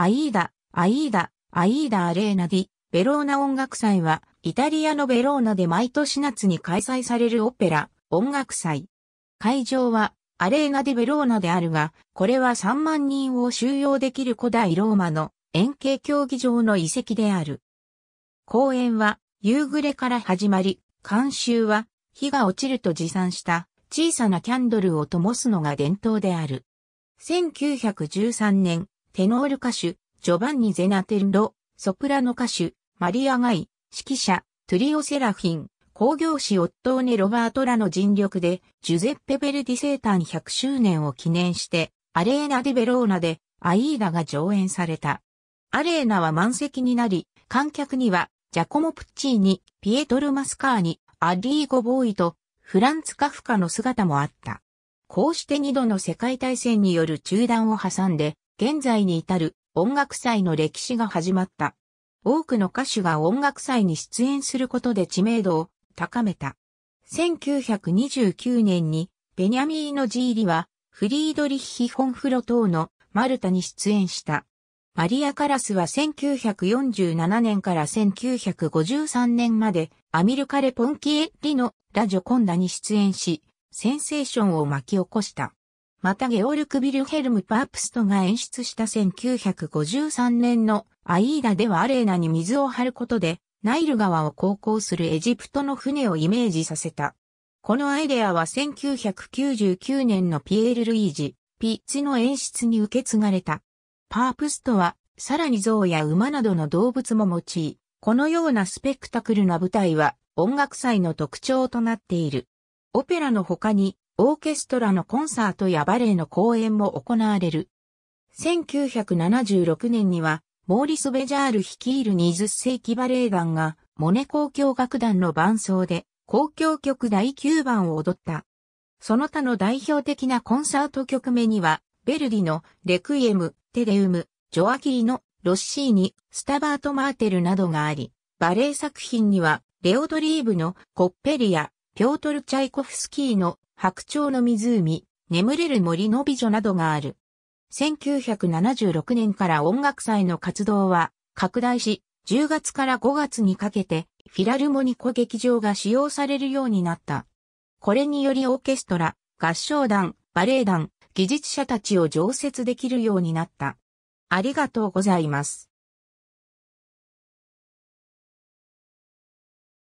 アイーダ、アイーダ、アイーダ・アレーナディ、ベローナ音楽祭は、イタリアのベローナで毎年夏に開催されるオペラ、音楽祭。会場は、アレーナ・デ・ィ・ベローナであるが、これは3万人を収容できる古代ローマの円形競技場の遺跡である。公演は、夕暮れから始まり、監修は、日が落ちると持参した小さなキャンドルを灯すのが伝統である。1913年、テノール歌手、ジョバンニ・ゼナテルロ、ソプラノ歌手、マリア・ガイ、指揮者、トゥリオ・セラフィン、工業士オットーネ・ロバートラの尽力で、ジュゼッペ・ベルディ生誕100周年を記念して、アレーナ・デ・ベローナで、アイーダが上演された。アレーナは満席になり、観客には、ジャコモ・プッチーニ、ピエトル・マスカーニ、アディーゴ・ボーイと、フランツ・カフカの姿もあった。こうして二度の世界大戦による中断を挟んで、現在に至る音楽祭の歴史が始まった。多くの歌手が音楽祭に出演することで知名度を高めた。1929年にベニャミーノ・ジーリはフリードリッヒ・フォン・フロ等のマルタに出演した。マリア・カラスは1947年から1953年までアミルカレ・ポンキエッリのラジョ・コンダに出演し、センセーションを巻き起こした。またゲオルク・ビルヘルム・パープストが演出した1953年のアイーダではアレーナに水を張ることで、ナイル川を航行するエジプトの船をイメージさせた。このアイデアは1999年のピエール・ルイージ、ピッチの演出に受け継がれた。パープストは、さらに象や馬などの動物も用い、このようなスペクタクルな舞台は音楽祭の特徴となっている。オペラの他にオーケストラのコンサートやバレエの公演も行われる。1976年には、モーリス・ベジャール率いる20世紀バレエ団が、モネ公共楽団の伴奏で、公共曲第9番を踊った。その他の代表的なコンサート曲目には、ベルディのレクイエム、テレウム、ジョアキーノ、ロッシーニ、スタバート・マーテルなどがあり、バレエ作品には、レオドリーブのコッペリア、ピョートル・チャイコフスキーの白鳥の湖、眠れる森の美女などがある。1976年から音楽祭の活動は拡大し、10月から5月にかけてフィラルモニコ劇場が使用されるようになった。これによりオーケストラ、合唱団、バレエ団、技術者たちを常設できるようになった。ありがとうございます。